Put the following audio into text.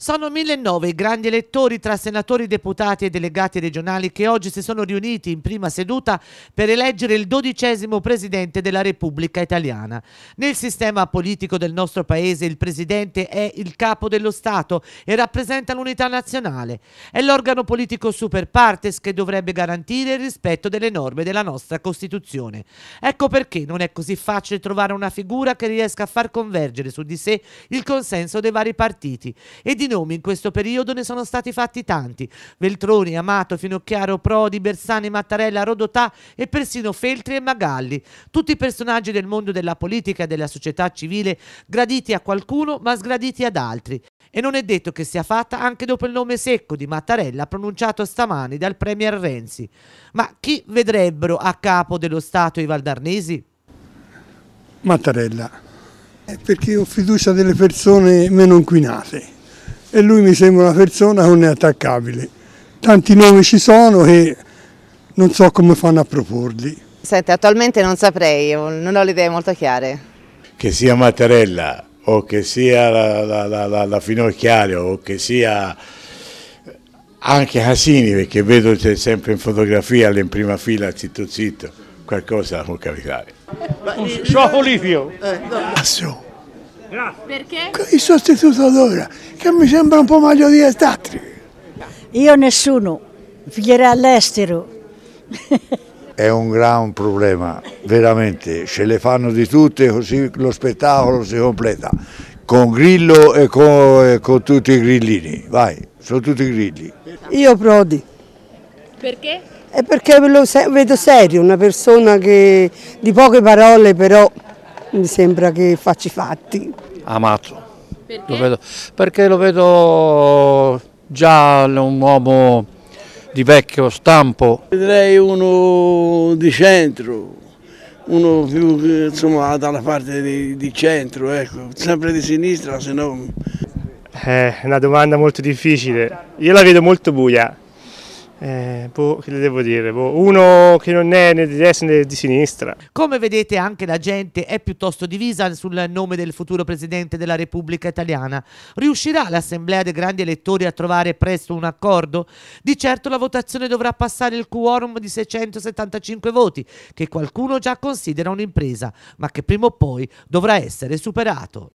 Sono 1.009 i grandi elettori tra senatori, deputati e delegati regionali che oggi si sono riuniti in prima seduta per eleggere il dodicesimo Presidente della Repubblica Italiana. Nel sistema politico del nostro Paese il Presidente è il capo dello Stato e rappresenta l'unità nazionale. È l'organo politico super partes che dovrebbe garantire il rispetto delle norme della nostra Costituzione. Ecco perché non è così facile trovare una figura che riesca a far convergere su di sé il consenso dei vari partiti e di nomi in questo periodo ne sono stati fatti tanti. Veltroni, Amato, Finocchiaro, Prodi, Bersani, Mattarella, Rodotà e persino Feltri e Magalli. Tutti personaggi del mondo della politica e della società civile graditi a qualcuno ma sgraditi ad altri. E non è detto che sia fatta anche dopo il nome secco di Mattarella pronunciato stamani dal Premier Renzi. Ma chi vedrebbero a capo dello Stato i Valdarnesi? Mattarella, È eh, perché ho fiducia delle persone meno inquinate e lui mi sembra una persona non è attaccabile. Tanti nomi ci sono e non so come fanno a proporli. Senti, attualmente non saprei, non ho le idee molto chiare. Che sia Mattarella o che sia la, la, la, la, la Finocchiario o che sia anche Casini, perché vedo che sempre in fotografia, in prima fila, zitto zitto, qualcosa può capitare. Un show politico. Eh, no. Perché? Il sostituto d'ora, che mi sembra un po' meglio di altri. Io nessuno, figlierà all'estero. È un gran problema, veramente, ce le fanno di tutte così lo spettacolo si completa, con Grillo e con, e con tutti i grillini, vai, sono tutti grilli. Io Prodi. Perché? È perché lo vedo serio, una persona che di poche parole però mi sembra che faccia i fatti. Amato. Perché? Lo vedo, perché lo vedo già un uomo di vecchio stampo. Vedrei uno di centro, uno più insomma, dalla parte di, di centro, ecco. sempre di sinistra se no... Eh, è una domanda molto difficile, io la vedo molto buia, eh, boh, che le devo dire? Boh, uno che non è né di destra né di sinistra. Come vedete anche la gente è piuttosto divisa sul nome del futuro Presidente della Repubblica Italiana. Riuscirà l'Assemblea dei grandi elettori a trovare presto un accordo? Di certo la votazione dovrà passare il quorum di 675 voti, che qualcuno già considera un'impresa, ma che prima o poi dovrà essere superato.